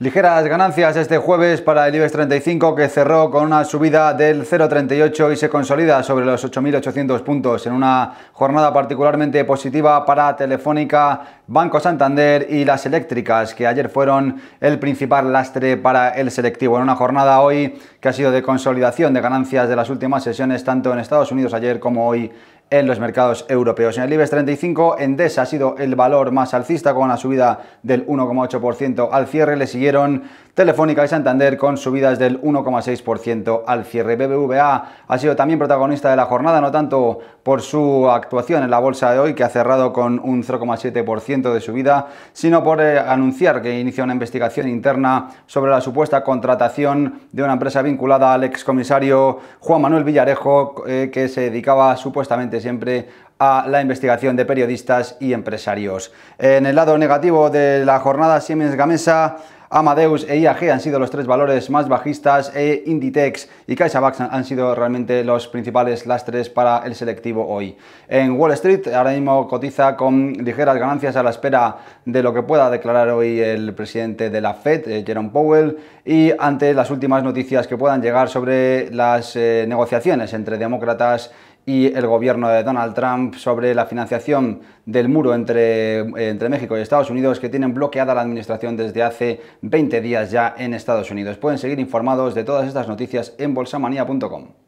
Ligeras ganancias este jueves para el IBEX 35 que cerró con una subida del 0,38 y se consolida sobre los 8.800 puntos en una jornada particularmente positiva para Telefónica, Banco Santander y las eléctricas que ayer fueron el principal lastre para el selectivo en una jornada hoy que ha sido de consolidación de ganancias de las últimas sesiones tanto en Estados Unidos ayer como hoy en los mercados europeos. En el IBEX 35, Endesa ha sido el valor más alcista con una subida del 1,8% al cierre. Le siguieron Telefónica y Santander con subidas del 1,6% al cierre. BBVA ha sido también protagonista de la jornada, no tanto por su actuación en la bolsa de hoy, que ha cerrado con un 0,7% de subida, sino por eh, anunciar que inicia una investigación interna sobre la supuesta contratación de una empresa vinculada al excomisario Juan Manuel Villarejo, eh, que se dedicaba supuestamente siempre a la investigación de periodistas y empresarios. En el lado negativo de la jornada Siemens Gamesa, Amadeus e IAG han sido los tres valores más bajistas e Inditex y CaixaBank han sido realmente los principales lastres para el selectivo hoy. En Wall Street ahora mismo cotiza con ligeras ganancias a la espera de lo que pueda declarar hoy el presidente de la Fed, eh, Jerome Powell, y ante las últimas noticias que puedan llegar sobre las eh, negociaciones entre demócratas y el gobierno de Donald Trump sobre la financiación del muro entre, entre México y Estados Unidos que tienen bloqueada la administración desde hace 20 días ya en Estados Unidos. Pueden seguir informados de todas estas noticias en bolsamanía.com.